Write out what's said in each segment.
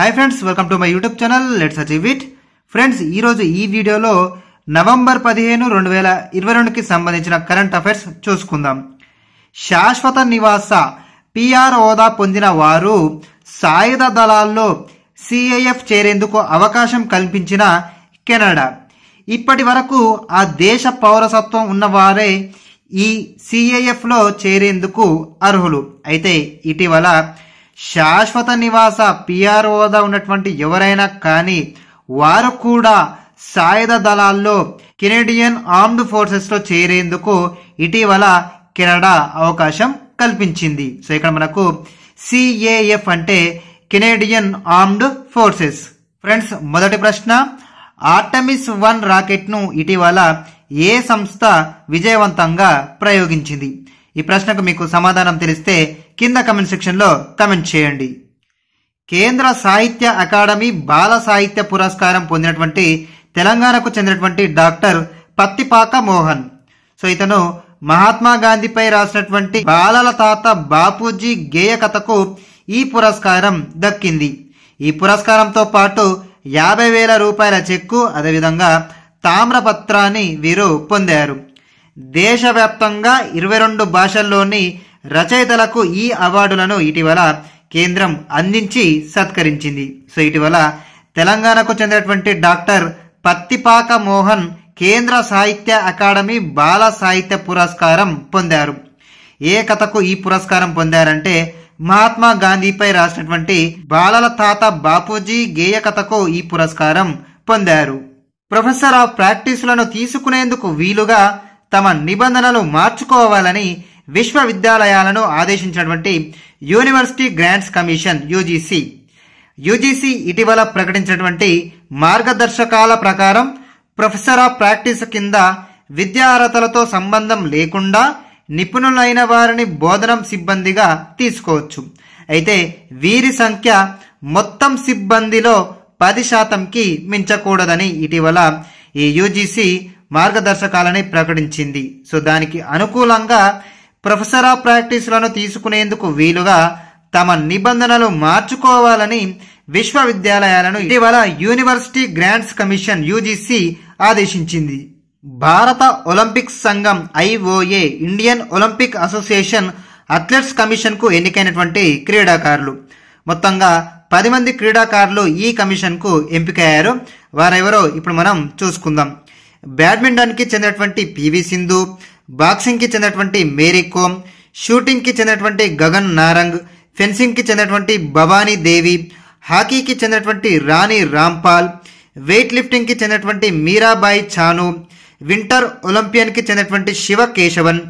hi friends welcome to my YouTube channel let's achieve it friends ఈరోజు ఈ వీడియోలో November పదిహేను రెండు వేల ఇరవై రెండుకి సంబంధించిన కరెంట్ అఫైర్స్ చూసుకుందాం శాశ్వత నివాస పిఆర్ హోదా పొందిన వారు సాయుధ దళాల్లో సిఐఎఫ్ చేరేందుకు అవకాశం కల్పించిన కెనడా ఇప్పటి వరకు ఆ దేశ పౌరసత్వం ఉన్నవారే ఈ సిఐఎఫ్లో చేరేందుకు అర్హులు అయితే ఇటీవల శాశ్వత నివాస పిఆర్ఓగా ఉన్నటువంటి ఎవరైనా కానీ వారు కూడా సాయుధ దళాల్లో కెనేడియన్ ఆర్మ్డ్ ఫోర్సెస్లో చేరేందుకు ఇటీవల కెనడా అవకాశం కల్పించింది సో ఇక్కడ మనకు సిఏఎఫ్ అంటే కెనేడియన్ ఆర్మ్డ్ ఫోర్సెస్ ఫ్రెండ్స్ మొదటి ప్రశ్న ఆర్టమిస్ వన్ రాకెట్ను ఇటీవల ఏ సంస్థ విజయవంతంగా ప్రయోగించింది ఈ ప్రశ్నకు మీకు సమాధానం తెలిస్తే కింద కమెంట్ సెక్షన్లో కమెంట్ చేయండి కేంద్ర సాహిత్య అకాడమీ బాల సాహిత్య పురస్కారం పొందినటువంటి తెలంగాణకు చెందినటువంటి డాక్టర్ పత్తిపాక మోహన్ సో ఇతను మహాత్మా గాంధీపై రాసినటువంటి బాలల తాత బాపూజీ గేయ కథకు ఈ పురస్కారం దక్కింది ఈ పురస్కారంతో పాటు యాభై వేల రూపాయల చెక్కు అదేవిధంగా తామ్రపత్రాన్ని వీరు పొందారు దేశవ్యాప్తంగా ఇరవై రెండు భాషల్లోని రచయితలకు ఈ అవార్డులను ఇటీవల కేంద్రం అందించి సత్కరించింది సో ఇటీవల తెలంగాణకు చెందినటువంటి డాక్టర్ పత్తిపాక మోహన్ కేంద్ర సాహిత్య అకాడమీ బాల సాహిత్య పురస్కారం పొందారు ఏ కథకు ఈ పురస్కారం పొందారంటే మహాత్మా గాంధీపై రాసినటువంటి బాలల తాత బాపూజీ గేయ కథకు ఈ పురస్కారం పొందారు ప్రొఫెసర్ ఆఫ్ ప్రాక్టీసులను తీసుకునేందుకు వీలుగా తమ నిబంధనలు మార్చుకోవాలని విశ్వవిద్యాలయాలను ఆదేశించినటువంటి university grants commission UGC UGC ఇటీవల ప్రకటించినటువంటి మార్గదర్శకాల ప్రకారం ప్రొఫెసర్ ఆఫ్ ప్రాక్టీస్ కింద విద్యా అర్హతలతో సంబంధం లేకుండా నిపుణులైన వారిని బోధనం సిబ్బందిగా తీసుకోవచ్చు అయితే వీరి సంఖ్య మొత్తం సిబ్బందిలో పది శాతంకి మించకూడదని ఇటీవల ఈ యూజీసీ మార్గదర్శకాలని ప్రకటించింది సో దానికి అనుకూలంగా ప్రొఫెసర్ ఆఫ్ ప్రాక్టీస్లను తీసుకునేందుకు వీలుగా తమ నిబంధనలు మార్చుకోవాలని విశ్వవిద్యాలయాలను ఇటీవల యూనివర్సిటీ గ్రాంట్స్ కమిషన్ యూజీసీ ఆదేశించింది భారత ఒలింపిక్స్ సంఘం IOA Indian Olympic Association athletes కమిషన్కు ఎన్నికైనటువంటి క్రీడాకారులు మొత్తంగా పది మంది క్రీడాకారులు ఈ కమిషన్కు ఎంపికయ్యారు వారెవరో ఇప్పుడు మనం చూసుకుందాం బ్యాడ్మింటన్కి చెందినటువంటి పివి సింధు బాక్సింగ్కి చెందినటువంటి మేరీ కోమ్ షూటింగ్కి చెందినటువంటి గగన్ నారంగ్ ఫెన్సింగ్కి చెందినటువంటి భవానీ దేవి హాకీకి చెందినటువంటి రాణి రాంపాల్ వెయిట్ లిఫ్టింగ్కి చెందినటువంటి మీరాబాయి చాను వింటర్ ఒలింపియన్కి చెందినటువంటి శివ కేశవన్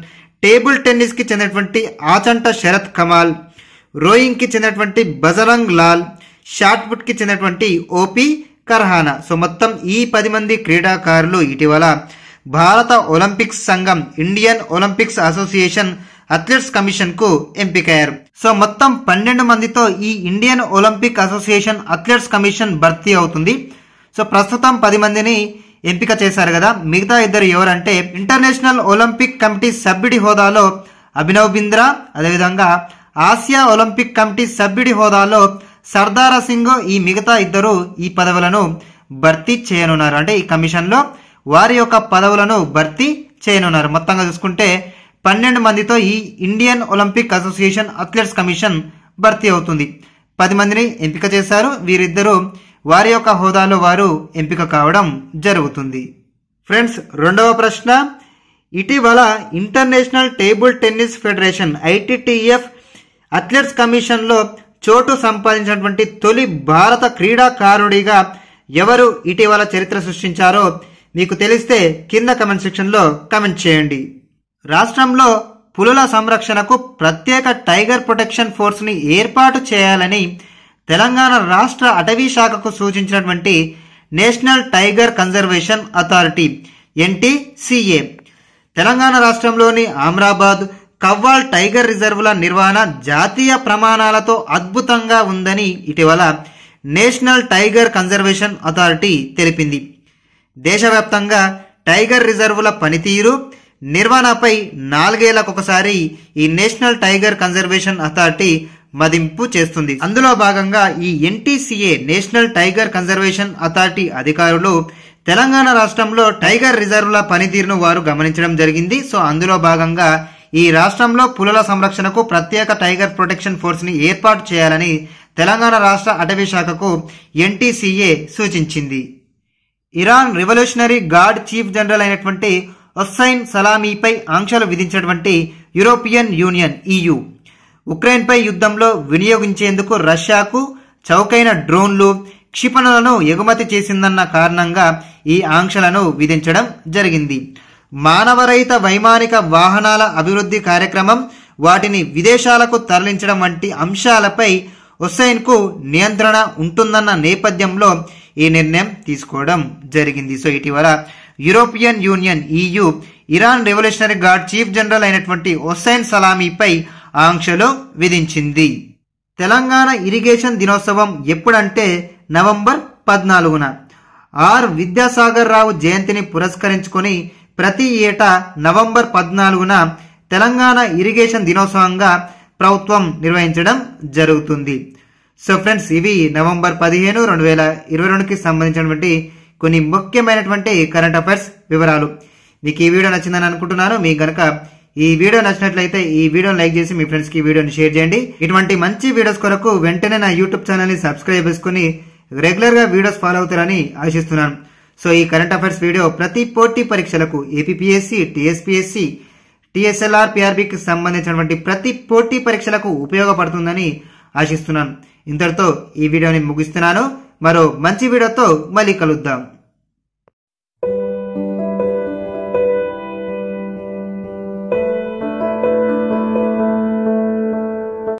టేబుల్ టెన్నిస్కి చెందినటువంటి ఆచంట శరత్ కమాల్ రోయింగ్కి చెందినటువంటి బజరంగ్ లాల్ షార్ట్ పుట్కి చెందినటువంటి ఓపి కర్హానా సో మొత్తం ఈ పది మంది క్రీడాకారులు ఇటీవల భారత ఒలింపిక్స్ సంఘం Indian Olympics Association athletes commission కు ఎంపికయ్యారు సో మొత్తం పన్నెండు మందితో ఈ Indian Olympic Association athletes commission భర్తీ అవుతుంది సో ప్రస్తుతం పది మందిని ఎంపిక చేశారు కదా మిగతా ఇద్దరు ఎవరంటే ఇంటర్నేషనల్ ఒలింపిక్ కమిటీ సభ్యుడి హోదాలో అభినవ్ బింద్రా అదేవిధంగా ఆసియా ఒలింపిక్ కమిటీ సభ్యుడి హోదాలో సర్దారా సింగ్ ఈ మిగతా ఇద్దరు ఈ పదవులను భర్తీ చేయనున్నారు అంటే ఈ కమిషన్లో వారి యొక్క పదవులను భర్తీ చేయనున్నారు మొత్తంగా చూసుకుంటే పన్నెండు మందితో ఈ Indian Olympic Association athletes commission భర్తీ అవుతుంది పది మందిని ఎంపిక చేశారు వీరిద్దరూ వారి యొక్క హోదాలో వారు ఎంపిక కావడం జరుగుతుంది ఫ్రెండ్స్ రెండవ ప్రశ్న ఇటీవల international table tennis federation ITTF athletes కమిషన్లో చోటు సంపాదించినటువంటి తొలి భారత క్రీడాకారుడిగా ఎవరు ఇటీవల చరిత్ర సృష్టించారో మీకు తెలిస్తే కింద కమెంట్ సెక్షన్లో కమెంట్ చేయండి రాష్ట్రంలో పులుల సంరక్షణకు ప్రత్యేక టైగర్ ప్రొటెక్షన్ ఫోర్స్ని ఏర్పాటు చేయాలని తెలంగాణ రాష్ట్ర అటవీ శాఖకు సూచించినటువంటి national tiger conservation authority NTCA Telangana రాష్ట్రంలోని ఆమ్రాబాద్ కవ్వాల్ టైగర్ రిజర్వుల నిర్వహణ జాతీయ ప్రమాణాలతో అద్భుతంగా ఉందని ఇటీవల నేషనల్ టైగర్ కన్జర్వేషన్ అథారిటీ తెలిపింది దేశవ్యాప్తంగా టైగర్ రిజర్వుల పనితీరు నిర్వహణపై నాలుగేళ్లకొకసారి ఈ నేషనల్ టైగర్ కన్జర్వేషన్ అథారిటీ మదింపు చేస్తుంది అందులో భాగంగా ఈ NTCA national tiger conservation authority అధికారులు తెలంగాణ రాష్ట్రంలో టైగర్ రిజర్వుల పనితీరును వారు గమనించడం జరిగింది సో అందులో భాగంగా ఈ రాష్ట్రంలో పులుల సంరక్షణకు ప్రత్యేక టైగర్ ప్రొటెక్షన్ ఫోర్స్ని ఏర్పాటు చేయాలని తెలంగాణ రాష్ట్ర అటవీ శాఖకు ఎన్టీసీఏ సూచించింది Iran revolutionary guard chief general అయినటువంటి ఒస్సైన్ సలామీపై ఆంక్షలు విధించినటువంటి యూరోపియన్ యూనియన్ ఈయు e ఉక్రెయిన్పై యుద్ధంలో వినియోగించేందుకు రష్యాకు చౌకైన డ్రోన్లు క్షిపణులను ఎగుమతి చేసిందన్న కారణంగా ఈ ఆంక్షలను విధించడం జరిగింది మానవరహిత వైమానిక వాహనాల అభివృద్ధి కార్యక్రమం వాటిని విదేశాలకు తరలించడం వంటి అంశాలపై హుస్సైన్కు నియంత్రణ ఉంటుందన్న నేపథ్యంలో ఈ నిర్ణయం తీసుకోవడం జరిగింది సో ఇటీవల European Union EU e Iran revolutionary guard chief general అయినటువంటి హుస్సైన్ సలామీపై ఆంక్షలు విధించింది తెలంగాణ ఇరిగేషన్ దినోత్సవం ఎప్పుడంటే నవంబర్ పద్నాలుగున ఆర్ విద్యాసాగర్ రావు జయంతిని పురస్కరించుకొని ప్రతి ఏటా నవంబర్ పద్నాలుగున తెలంగాణ ఇరిగేషన్ దినోత్సవంగా ప్రభుత్వం నిర్వహించడం జరుగుతుంది సో ఫ్రెండ్స్ ఇవి నవంబర్ పదిహేను రెండు వేల ఇరవై రెండుకి సంబంధించినటువంటి కొన్ని ముఖ్యమైనటువంటి కరెంట్ అఫైర్స్ వివరాలు మీకు ఈ వీడియో నచ్చిందని అనుకుంటున్నాను మీ కనుక ఈ వీడియో నచ్చినట్లయితే ఈ వీడియోని లైక్ చేసి మీ ఫ్రెండ్స్కి ఈ వీడియోని షేర్ చేయండి ఇటువంటి మంచి వీడియోస్ కొరకు వెంటనే నా యూట్యూబ్ ఛానల్ని సబ్స్క్రైబ్ చేసుకుని రెగ్యులర్గా వీడియోస్ ఫాలో అవుతారని ఆశిస్తున్నాను సో ఈ కరెంట్ అఫైర్స్ వీడియో ప్రతి పోటీ పరీక్షలకు ఏపీపీఎస్సీ టీఎస్పీఎస్సి టీఎస్ఎల్ఆర్ పిఆర్బికి సంబంధించినటువంటి ప్రతి పోటీ పరీక్షలకు ఉపయోగపడుతుందని ఆశిస్తున్నాను ఇంతటితో ఈ వీడియోని ముగిస్తున్నాను మరో మంచి వీడియోతో మళ్ళీ కలుద్దాం